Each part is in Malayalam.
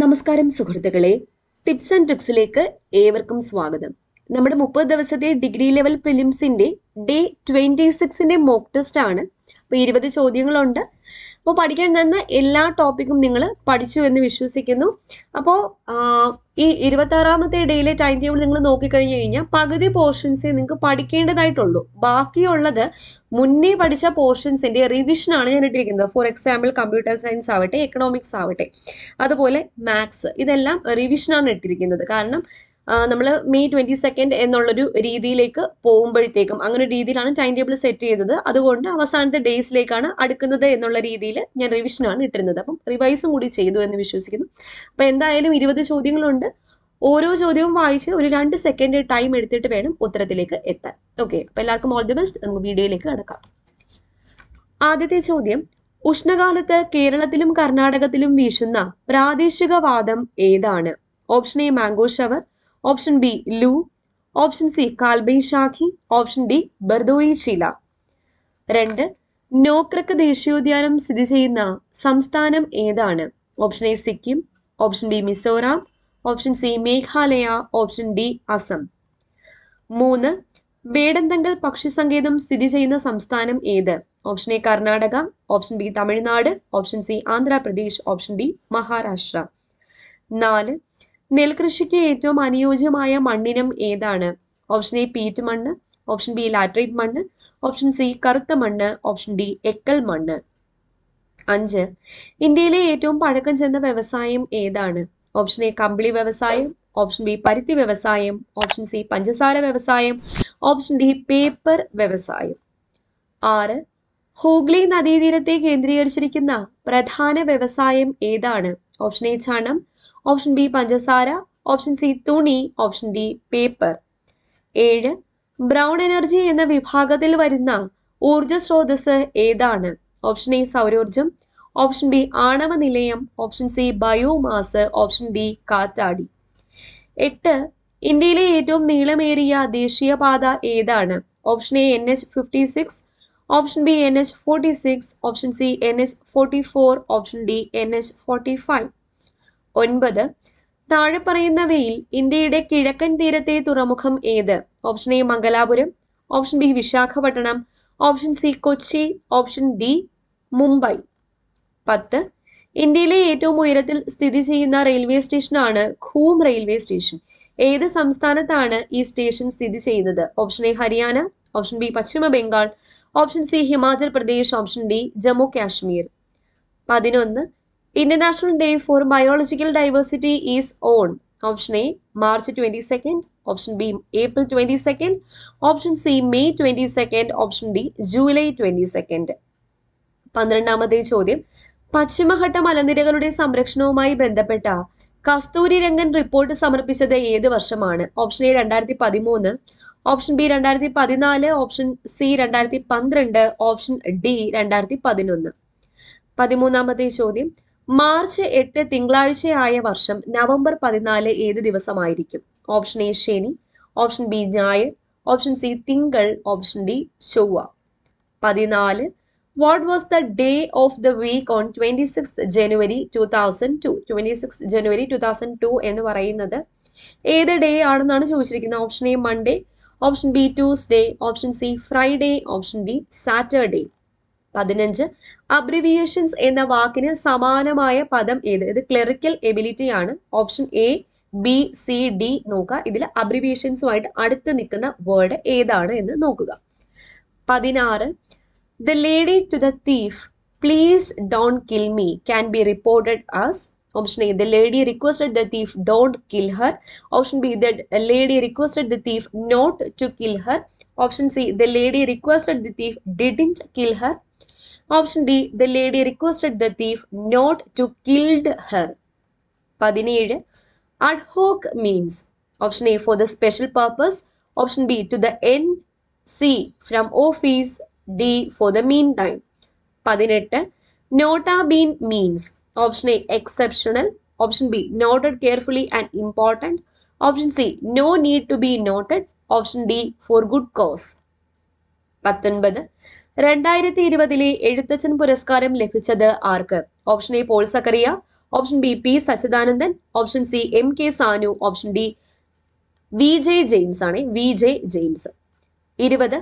നമസ്കാരം സുഹൃത്തുക്കളെ ടിപ്സ് ആൻഡ് ട്രിക്സിലേക്ക് ഏവർക്കും സ്വാഗതം നമ്മുടെ മുപ്പത് ദിവസത്തെ ഡിഗ്രി ലെവൽ പ്രിലിംസിന്റെ ഡേ ട്വന്റി സിക്സിന്റെ മോക്ക് ടെസ്റ്റ് ആണ് അപ്പൊ ഇരുപത് ചോദ്യങ്ങളുണ്ട് അപ്പോൾ പഠിക്കാൻ തന്ന എല്ലാ ടോപ്പിക്കും നിങ്ങൾ പഠിച്ചു എന്ന് വിശ്വസിക്കുന്നു അപ്പോൾ ഈ ഇരുപത്താറാമത്തെ ഡേയിലെ ടൈം ടേബിൾ നിങ്ങൾ നോക്കിക്കഴിഞ്ഞു കഴിഞ്ഞാൽ പകുതി പോർഷൻസേ നിങ്ങൾക്ക് പഠിക്കേണ്ടതായിട്ടുള്ളൂ ബാക്കിയുള്ളത് മുന്നേ പഠിച്ച പോർഷൻസിൻ്റെ റിവിഷനാണ് ഞാൻ ഇട്ടിരിക്കുന്നത് ഫോർ എക്സാമ്പിൾ കമ്പ്യൂട്ടർ സയൻസ് ആവട്ടെ എക്കണോമിക്സ് ആവട്ടെ അതുപോലെ മാത്സ് ഇതെല്ലാം റിവിഷനാണ് ഇട്ടിരിക്കുന്നത് കാരണം നമ്മൾ മെയ് ട്വൻറ്റി സെക്കൻഡ് എന്നുള്ളൊരു രീതിയിലേക്ക് പോകുമ്പോഴത്തേക്കും അങ്ങനെ ഒരു രീതിയിലാണ് ടൈം ടേബിൾ സെറ്റ് ചെയ്തത് അതുകൊണ്ട് അവസാനത്തെ ഡേയ്സിലേക്കാണ് അടുക്കുന്നത് എന്നുള്ള രീതിയിൽ ഞാൻ റിവിഷനാണ് ഇട്ടിരുന്നത് അപ്പം റിവൈസും കൂടി ചെയ്തു എന്ന് വിശ്വസിക്കുന്നു അപ്പം എന്തായാലും ഇരുപത് ചോദ്യങ്ങളുണ്ട് ഓരോ ചോദ്യവും വായിച്ച് ഒരു രണ്ട് സെക്കൻഡ് ടൈം എടുത്തിട്ട് വേണം ഉത്തരത്തിലേക്ക് എത്താൻ ഓക്കെ അപ്പം എല്ലാവർക്കും ഓൾ ദി ബെസ്റ്റ് നമുക്ക് വീഡിയോയിലേക്ക് കടക്കാം ആദ്യത്തെ ചോദ്യം ഉഷ്ണകാലത്ത് കേരളത്തിലും കർണാടകത്തിലും വീശുന്ന പ്രാദേശിക വാദം ഏതാണ് option A mango shower option B ലു ഓപ്ഷൻ സി കാൽബൈ ഷാഖി ഓപ്ഷൻ ഡി ബർദോയി ശില രണ്ട് നോക്രക്ക് ദേശീയോദ്യാനം സ്ഥിതി ചെയ്യുന്ന സംസ്ഥാനം ഏതാണ് option A Sikkim option B Mizoram option C Meghalaya option D Assam മൂന്ന് വേടന്തങ്കൽ പക്ഷി സങ്കേതം സ്ഥിതി ചെയ്യുന്ന സംസ്ഥാനം ഏത് option A Karnataka option B Tamil Nadu option C Andhra Pradesh option D Maharashtra നാല് നെൽകൃഷിക്ക് ഏറ്റവും അനുയോജ്യമായ മണ്ണിനം ഏതാണ് ഓപ്ഷൻ എ പീറ്റ് മണ്ണ് ഓപ്ഷൻ ബി ലാറ്ററൈറ്റ് മണ്ണ് ഓപ്ഷൻ സി കറുത്ത മണ്ണ് ഓപ്ഷൻ ഡി എക്കൽ മണ്ണ് അഞ്ച് ഇന്ത്യയിലെ ഏറ്റവും പഴക്കം ചെന്ന വ്യവസായം ഏതാണ് ഓപ്ഷൻ എ കമ്പിളി വ്യവസായം ഓപ്ഷൻ ബി പരുത്തി വ്യവസായം ഓപ്ഷൻ സി പഞ്ചസാര വ്യവസായം ഓപ്ഷൻ ഡി പേപ്പർ വ്യവസായം ആറ് ഹൂഗ്ലി നദീതീരത്തെ കേന്ദ്രീകരിച്ചിരിക്കുന്ന പ്രധാന വ്യവസായം ഏതാണ് ഓപ്ഷൻ എ ചണം ഓപ്ഷൻ ബി പഞ്ചസാര ഓപ്ഷൻ സി തുണി ഓപ്ഷൻ ഡി പേപ്പർ ഏഴ് ബ്രൗൺ എനർജി എന്ന വിഭാഗത്തിൽ വരുന്ന ഊർജ സ്രോതസ് ഏതാണ് ഓപ്ഷൻ എ സൗരോർജം ഓപ്ഷൻ ബി ആണവ നിലയം option C biomass option D കാറ്റാടി എട്ട് ഇന്ത്യയിലെ ഏറ്റവും നീളമേറിയ ദേശീയപാത ഏതാണ് option A N H fifty six option B N H forty six option C N H forty four option D N H forty five ഒൻപത് താഴെ പറയുന്നവയിൽ ഇന്ത്യയുടെ കിഴക്കൻ തീരത്തെ തുറമുഖം ഏത് option A Mangalapuram option B Visakhapatnam option C Kochi option D Mumbai പത്ത് ഇന്ത്യയിലെ ഏറ്റവും ഉയരത്തിൽ സ്ഥിതി ചെയ്യുന്ന റെയിൽവേ സ്റ്റേഷനാണ് ഖൂം റെയിൽവേ സ്റ്റേഷൻ ഏത് സംസ്ഥാനത്താണ് ഈ സ്റ്റേഷൻ സ്ഥിതി ചെയ്യുന്നത് option A Haryana option B Paschima Bengal option C Himachal Pradesh option D Jammu Kashmir പതിനൊന്ന് international day for biological diversity is on option A March twenty second option B April twenty second option C May twenty second option D July twenty second പന്ത്രണ്ടാമത്തെ ചോദ്യം പശ്ചിമഘട്ട മലനിരകളുടെ സംരക്ഷണവുമായി ബന്ധപ്പെട്ട കസ്തൂരി രംഗൻ റിപ്പോർട്ട് സമർപ്പിച്ചത് ഏത് വർഷമാണ് ഓപ്ഷൻ എ രണ്ടായിരത്തി പതിമൂന്ന് ഓപ്ഷൻ ബി രണ്ടായിരത്തി പതിനാല് ഓപ്ഷൻ സി രണ്ടായിരത്തി പന്ത്രണ്ട് ഓപ്ഷൻ ഡി രണ്ടായിരത്തി പതിനൊന്ന് പതിമൂന്നാമത്തെ ചോദ്യം മാർച്ച് എട്ട് തിങ്കളാഴ്ചയായ വർഷം നവംബർ പതിനാല് ഏത് ദിവസമായിരിക്കും ഓപ്ഷൻ എ ശനി ഓപ്ഷൻ ബി ഞായർ ഓപ്ഷൻ സി തിങ്കൾ ഓപ്ഷൻ ഡി ചൊവ്വ പതിനാല് what was the day of the week on twenty six January two thousand two twenty six January two thousand two എന്ന് പറയുന്നത് ഏത് ഡേ ആണെന്നാണ് ചോദിച്ചിരിക്കുന്നത് option A Monday option B Tuesday option C Friday option D Saturday പതിനഞ്ച് അബ്രിവിയേഷൻസ് എന്ന വാക്കിന് സമാനമായ പദം ഏത് ഇത് ക്ലറിക്കൽ എബിലിറ്റി ആണ് option A B C D നോക്കുക ഇതിൽ അബ്രിവിയേഷൻസുമായിട്ട് അടുത്ത് നിൽക്കുന്ന വേർഡ് ഏതാണ് എന്ന് നോക്കുക പതിനാറ് the lady to the thief please don't kill me can be reported as option A the lady requested the thief don't kill her option B the lady requested the thief not to kill her option C the lady requested the thief didn't kill her Option D. The lady requested the thief not to kill her. Padinid. Ad hoc means. Option A. For the special purpose. Option B. To the end. C. From office. D. For the meantime. Padinetta. Nota bean means. Option A. Exceptional. Option B. Noted carefully and important. Option C. No need to be noted. Option D. For good cause. Patanbada. രണ്ടായിരത്തി ഇരുപതിലെ എഴുത്തച്ഛൻ പുരസ്കാരം ലഭിച്ചത് ആർക്ക് option A Paul Zacharia option B P Sachidanandan option C M K Sanu option D V J James ആണ് വി ജെ ജെയിംസ് ഇരുപത്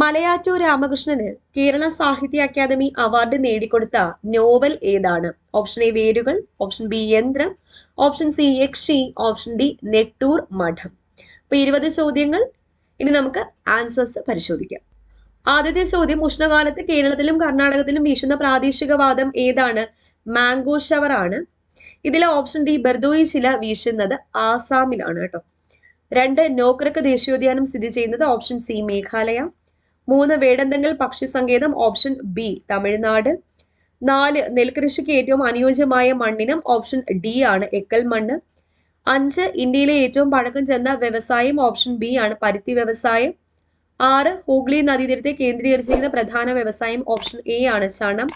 മലയാറ്റൂർ രാമകൃഷ്ണന് കേരള സാഹിത്യ അക്കാദമി അവാർഡ് നേടിക്കൊടുത്ത നോവൽ ഏതാണ് option A Verukal option B Yanthram option C Yakshi option D Nettoor Madham അപ്പൊ ഇരുപത് ചോദ്യങ്ങൾ ഇനി നമുക്ക് ആൻസേഴ്സ് പരിശോധിക്കാം ആദ്യത്തെ ചോദ്യം ഉഷ്ണകാലത്ത് കേരളത്തിലും കർണാടകത്തിലും വീശുന്ന വാദം ഏതാണ് മാംഗോ ഷവർ ആണ് ഇതിലെ ഓപ്ഷൻ ഡി ബർദോയി ശില വീശുന്നത് ആസാമിലാണ് കേട്ടോ രണ്ട് നോക്രക്ക് ദേശീയോദ്യാനം സ്ഥിതി ചെയ്യുന്നത് ഓപ്ഷൻ സി മേഘാലയ മൂന്ന് വേടന്തങ്ങൾ പക്ഷി സങ്കേതം ഓപ്ഷൻ ബി തമിഴ്നാട് നാല് നെൽകൃഷിക്ക് ഏറ്റവും അനുയോജ്യമായ മണ്ണിനം ഓപ്ഷൻ ഡി ആണ് എക്കൽ മണ്ണ് അഞ്ച് ഇന്ത്യയിലെ ഏറ്റവും പഴക്കം ചെന്ന വ്യവസായം ഓപ്ഷൻ ബി ആണ് പരുത്തി വ്യവസായം ആറ് ഹൂഗ്ലി നദീതീരത്തെ കേന്ദ്രീകരിച്ചിരിക്കുന്ന പ്രധാന വ്യവസായം ഓപ്ഷൻ എ ആണ് ചണം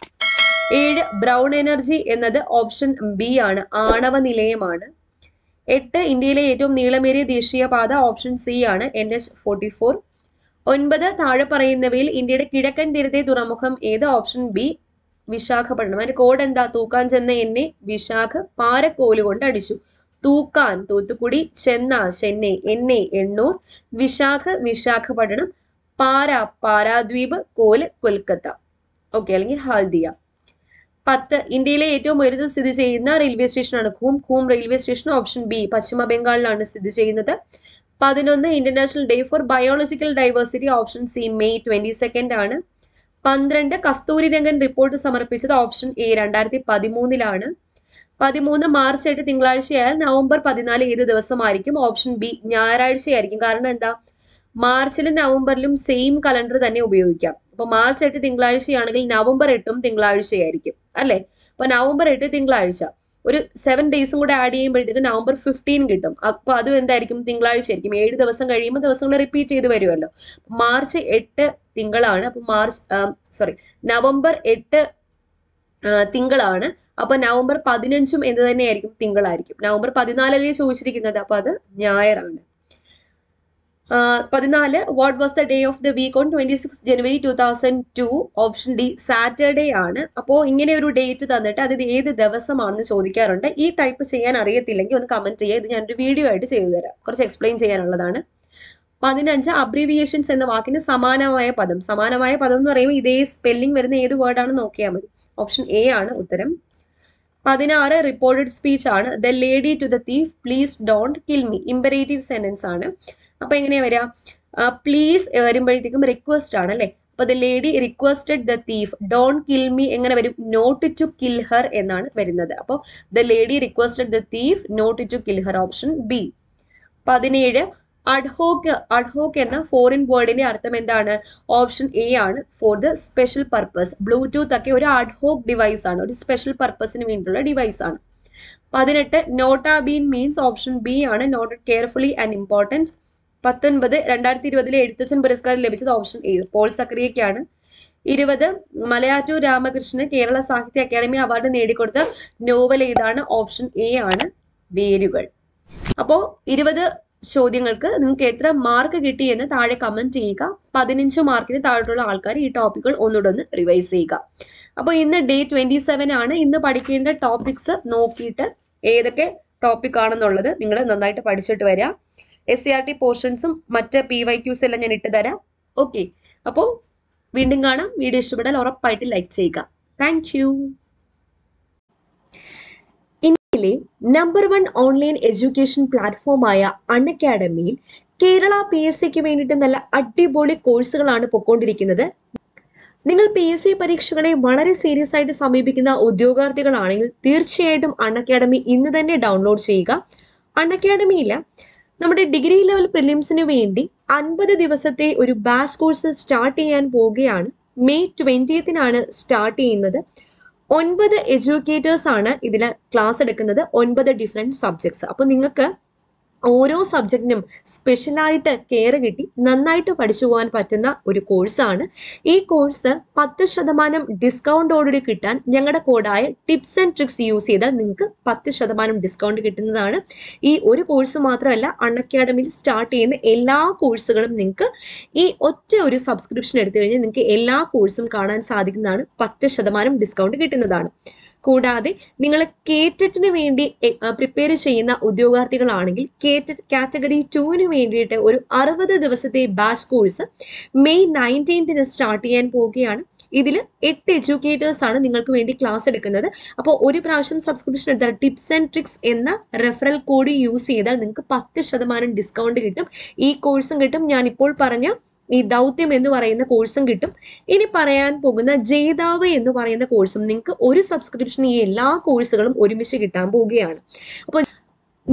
ഏഴ് ബ്രൗൺ എനർജി എന്നത് ഓപ്ഷൻ ബി ആണ് ആണവ നിലയമാണ് എട്ട് ഇന്ത്യയിലെ ഏറ്റവും നീളമേറിയ ദേശീയപാത ഓപ്ഷൻ സി ആണ് എൻ എച്ച് ഫോർട്ടി ഫോർ ഒൻപത് താഴെ പറയുന്നവയിൽ ഇന്ത്യയുടെ കിഴക്കൻ തീരത്തെ തുറമുഖം ഏത് ഓപ്ഷൻ ബി വിശാഖപട്ടണം അതിന്റെ കോഡ് എന്താ തൂക്കാൻ ചെന്ന എന്നെ വിശാഖ പാരക്കോല് കൊണ്ട് അടിച്ചു തൂക്കാൻ തൂത്തുക്കുടി ചെന്ന ചെന്നൈ എന്നെ എണ്ണൂർ വിശാഖ വിശാഖപട്ടണം പാര പാരാദ്വീപ് കോല് കൊൽക്കത്ത ഓക്കെ അല്ലെങ്കിൽ ഹാൽദിയ പത്ത് ഇന്ത്യയിലെ ഏറ്റവും ഉയരത്തിൽ സ്ഥിതി ചെയ്യുന്ന റെയിൽവേ സ്റ്റേഷനാണ് Ghum Ghum railway station option B പശ്ചിമ ബംഗാളിലാണ് സ്ഥിതി ചെയ്യുന്നത് പതിനൊന്ന് international day for biological diversity option C May twenty second ആണ് പന്ത്രണ്ട് കസ്തൂരി രംഗൻ റിപ്പോർട്ട് സമർപ്പിച്ചത് ഓപ്ഷൻ എ രണ്ടായിരത്തി പതിമൂന്നിലാണ് പതിമൂന്ന് മാർച്ച് എട്ട് തിങ്കളാഴ്ചയായാൽ നവംബർ പതിനാല് ഏത് ദിവസമായിരിക്കും ഓപ്ഷൻ ബി ഞായറാഴ്ചയായിരിക്കും കാരണം എന്താ മാർച്ചിലും നവംബറിലും സെയിം കലണ്ടർ തന്നെ ഉപയോഗിക്കാം അപ്പൊ മാർച്ച് എട്ട് തിങ്കളാഴ്ചയാണെങ്കിൽ നവംബർ എട്ടും തിങ്കളാഴ്ചയായിരിക്കും അല്ലെ അപ്പൊ നവംബർ എട്ട് തിങ്കളാഴ്ച ഒരു സെവൻ ഡേയ്സും കൂടെ ആഡ് ചെയ്യുമ്പോഴത്തേക്ക് നവംബർ ഫിഫ്റ്റീൻ കിട്ടും അപ്പൊ അതും എന്തായിരിക്കും തിങ്കളാഴ്ച ആയിരിക്കും ഏഴ് ദിവസം കഴിയുമ്പോൾ ദിവസങ്ങൾ റിപ്പീറ്റ് ചെയ്ത് വരുമല്ലോ മാർച്ച് എട്ട് തിങ്കളാണ് അപ്പൊ മാർച്ച് സോറി നവംബർ എട്ട് തിങ്കളാണ് അപ്പൊ നവംബർ പതിനഞ്ചും എന്ത് തന്നെയായിരിക്കും തിങ്കളായിരിക്കും നവംബർ പതിനാലല്ലേ ചോദിച്ചിരിക്കുന്നത് അപ്പൊ അത് ഞായറാണ് പതിനാല് what was the day of the week on twenty six January two thousand two option D Saturday ആണ് അപ്പോൾ ഇങ്ങനെ ഒരു ഡേറ്റ് തന്നിട്ട് അത് ഏത് ദിവസമാണെന്ന് ചോദിക്കാറുണ്ട് ഈ ടൈപ്പ് ചെയ്യാൻ അറിയത്തില്ലെങ്കിൽ ഒന്ന് കമന്റ് ചെയ്യുക ഇത് ഞാനൊരു വീഡിയോ ആയിട്ട് ചെയ്തു തരാം കുറച്ച് എക്സ്പ്ലെയിൻ ചെയ്യാനുള്ളതാണ് പതിനഞ്ച് അബ്രീവിയേഷൻസ് എന്ന വാക്കിന് സമാനമായ പദം സമാനമായ പദം എന്ന് പറയുമ്പോൾ ഇതേ സ്പെല്ലിംഗ് വരുന്ന ഏത് വേർഡാണ് നോക്കിയാൽ മതി ഓപ്ഷൻ എ ആണ് ഉത്തരം പതിനാറ് റിപ്പോർട്ടഡ് സ്പീച്ച് ആണ് the lady to the thief please don't kill me imperative sentence ആണ് അപ്പൊ എങ്ങനെയാ വരിക പ്ലീസ് വരുമ്പോഴത്തേക്കും റിക്വസ്റ്റ് ആണ് അല്ലെ അപ്പൊ the lady requested the thief don't kill me എങ്ങനെ വരും നോട്ട് ടു കിൽ ഹർ എന്നാണ് വരുന്നത് അപ്പോൾ the lady requested the thief not to kill her option B പതിനേഴ് അഡ്ഹോക്ക് അഡ്ഹോക്ക് എന്ന ഫോറിൻ വേർഡിന്റെ അർത്ഥം എന്താണ് ഓപ്ഷൻ എ ആണ് for the special purpose Bluetooth ഒക്കെ ഒരു അഡ്ഹോക്ക് ഡിവൈസ് ആണ് ഒരു സ്പെഷ്യൽ പർപ്പസിന് വേണ്ടിയിട്ടുള്ള ഡിവൈസ് ആണ് പതിനെട്ട് nota bene means option B ആണ് നോട്ട് കെയർഫുള്ളി ആൻഡ് ഇമ്പോർട്ടൻറ്റ് പത്തൊൻപത് രണ്ടായിരത്തി ഇരുപതിലെ എഴുത്തച്ഛൻ പുരസ്കാരം ലഭിച്ചത് ഓപ്ഷൻ എ പോൾ സക്രിയക്കാണ് ഇരുപത് മലയാറ്റു രാമകൃഷ്ണന് കേരള സാഹിത്യ അക്കാദമി അവാർഡ് നേടിക്കൊടുത്ത നോവൽ ഏതാണ് ഓപ്ഷൻ എ ആണ് വേരുകൾ അപ്പോൾ ഇരുപത് ചോദ്യങ്ങൾക്ക് നിങ്ങൾക്ക് എത്ര മാർക്ക് കിട്ടി എന്ന് താഴെ കമന്റ് ചെയ്യുക പതിനഞ്ച് മാർക്കിന് താഴെയുള്ള ആൾക്കാർ ഈ ടോപ്പിക്കുകൾ ഒന്നുകൂടൊന്ന് റിവൈസ് ചെയ്യുക അപ്പോൾ ഇന്ന് ഡേ ട്വന്റി സെവൻ ആണ് ഇന്ന് പഠിക്കേണ്ട ടോപ്പിക്സ് നോക്കിയിട്ട് ഏതൊക്കെ ടോപ്പിക് ആണെന്നുള്ളത് നിങ്ങൾ നന്നായിട്ട് പഠിച്ചിട്ട് വരാം എസ് സി ആർ ടി പോർഷൻസും മറ്റ് പി വൈ ക്യൂസ് എല്ലാം ഞാൻ ഇട്ട് തരാം ഓക്കെ അപ്പോൾ വീണ്ടും കാണാം വീഡിയോ ഇഷ്ടപ്പെട്ടാൽ ഉറപ്പായിട്ട് ലൈക്ക് ചെയ്യുക താങ്ക് കേരളത്തിലെ നമ്പർ വൺ ഓൺലൈൻ എഡ്യൂക്കേഷൻ പ്ലാറ്റ്ഫോമായ അൺഅക്കാഡമിയിൽ കേരള പി എസ് സിക്ക് വേണ്ടിയിട്ട് നല്ല അടിപൊളി കോഴ്സുകളാണ് പൊക്കോണ്ടിരിക്കുന്നത് നിങ്ങൾ പി എസ് സി പരീക്ഷകളെ വളരെ സീരിയസ് ആയിട്ട് സമീപിക്കുന്ന ഉദ്യോഗാർത്ഥികളാണെങ്കിൽ തീർച്ചയായിട്ടും അൺഅക്കാഡമി ഇന്ന് തന്നെ ഡൗൺലോഡ് ചെയ്യുക അൺഅക്കാഡമിയിൽ നമ്മുടെ ഡിഗ്രി ലെവൽ പ്രിലിംസിന് വേണ്ടി അൻപത് ദിവസത്തെ ഒരു ബാച്ച് കോഴ്സ് സ്റ്റാർട്ട് ചെയ്യാൻ പോവുകയാണ് മെയ് ട്വന്റിയത്തിനാണ് സ്റ്റാർട്ട് ചെയ്യുന്നത് ഒൻപത് എഡ്യൂക്കേറ്റേഴ്സ് ആണ് ഇതിൽ ക്ലാസ് എടുക്കുന്നത് ഒൻപത് ഡിഫറെൻറ്റ് സബ്ജക്ട്സ് അപ്പോൾ നിങ്ങൾക്ക് ഓരോ സബ്ജക്റ്റിനും സ്പെഷ്യലായിട്ട് കെയർ കിട്ടി നന്നായിട്ട് പഠിച്ചു പോകാൻ പറ്റുന്ന ഒരു കോഴ്സാണ് ഈ കോഴ്സ് പത്ത് ശതമാനം ഡിസ്കൗണ്ടോടുകൂടി കിട്ടാൻ ഞങ്ങളുടെ കോഡായ ടിപ്സ് ആൻഡ് ട്രിക്സ് യൂസ് ചെയ്താൽ നിങ്ങൾക്ക് പത്ത് ശതമാനം ഡിസ്കൗണ്ട് കിട്ടുന്നതാണ് ഈ ഒരു കോഴ്സ് മാത്രമല്ല അൺ അക്കാഡമിയിൽ സ്റ്റാർട്ട് ചെയ്യുന്ന എല്ലാ കോഴ്സുകളും നിങ്ങൾക്ക് ഈ ഒറ്റ ഒരു സബ്സ്ക്രിപ്ഷൻ എടുത്തു കഴിഞ്ഞാൽ നിങ്ങൾക്ക് എല്ലാ കോഴ്സും കാണാൻ സാധിക്കുന്നതാണ് പത്ത് ശതമാനം ഡിസ്കൗണ്ട് കിട്ടുന്നതാണ് കൂടാതെ നിങ്ങൾ കേറ്ററ്റിന് വേണ്ടി പ്രിപ്പയർ ചെയ്യുന്ന ഉദ്യോഗാർത്ഥികളാണെങ്കിൽ കേറ്ററ്റ് കാറ്റഗറി ടുവിന് വേണ്ടിയിട്ട് ഒരു അറുപത് ദിവസത്തെ ബാച്ച് കോഴ്സ് മെയ് നയൻറ്റീൻത്തിന് സ്റ്റാർട്ട് ചെയ്യാൻ പോവുകയാണ് ഇതിൽ എട്ട് എഡ്യൂക്കേറ്റേഴ്സ് ആണ് നിങ്ങൾക്ക് വേണ്ടി ക്ലാസ് എടുക്കുന്നത് അപ്പോൾ ഒരു പ്രാവശ്യം സബ്സ്ക്രിപ്ഷൻ എടുത്താൽ ടിപ്സ് ആൻഡ് ട്രിക്സ് എന്ന റെഫറൽ കോഡ് യൂസ് ചെയ്താൽ നിങ്ങൾക്ക് പത്ത് ശതമാനം ഡിസ്കൗണ്ട് കിട്ടും ഈ കോഴ്സും കിട്ടും ഞാൻ ഇപ്പോൾ പറഞ്ഞ ഈ ദൗത്യം എന്ന് പറയുന്ന കോഴ്സും കിട്ടും ഇനി പറയാൻ പോകുന്ന ജേതാവ് എന്ന് പറയുന്ന കോഴ്സും നിങ്ങൾക്ക് ഒരു സബ്സ്ക്രിപ്ഷൻ ഈ എല്ലാ കോഴ്സുകളും ഒരുമിച്ച് കിട്ടാൻ പോവുകയാണ് അപ്പോൾ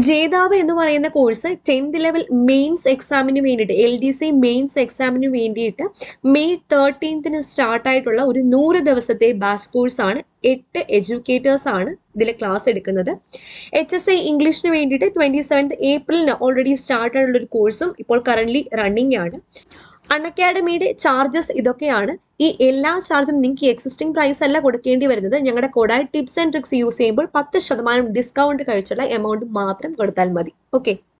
ജേതാവ് എന്ന് പറയുന്ന കോഴ്സ് ടെൻത്ത് ലെവൽ മെയിൻസ് എക്സാമിന് വേണ്ടിയിട്ട് എൽ ഡി സി മെയിൻസ് എക്സാമിന് വേണ്ടിയിട്ട് മെയ് തേർട്ടീൻത്തിന് സ്റ്റാർട്ടായിട്ടുള്ള ഒരു നൂറ് ദിവസത്തെ ബാച്ച് കോഴ്സാണ് എട്ട് എഡ്യൂക്കേറ്റേഴ്സ് ആണ് ഇതിൽ ക്ലാസ് എടുക്കുന്നത് എച്ച് എസ് ഐ ഇംഗ്ലീഷിന് വേണ്ടിയിട്ട് ട്വൻറ്റി സെവൻത്ത് ഏപ്രിലിന് ഓൾറെഡി സ്റ്റാർട്ടായിട്ടുള്ള ഒരു കോഴ്സും ഇപ്പോൾ കറൻ്റ്ലി റണ്ണിംഗ് ആണ് അൺഅക്കാഡമിയുടെ ചാർജസ് ഇതൊക്കെയാണ് ഈ എല്ലാ ചാർജും നിങ്ങൾക്ക് എക്സിസ്റ്റിംഗ് പ്രൈസ് അല്ല കൊടുക്കേണ്ടി വരുന്നത് ഞങ്ങളുടെ കൂടായ ടിപ്സ് ആൻഡ് ട്രിക്സ് യൂസ് ചെയ്യുമ്പോൾ പത്ത് ശതമാനം ഡിസ്കൗണ്ട് കഴിച്ചുള്ള എമൗണ്ട് മാത്രം കൊടുത്താൽ മതി ഓക്കെ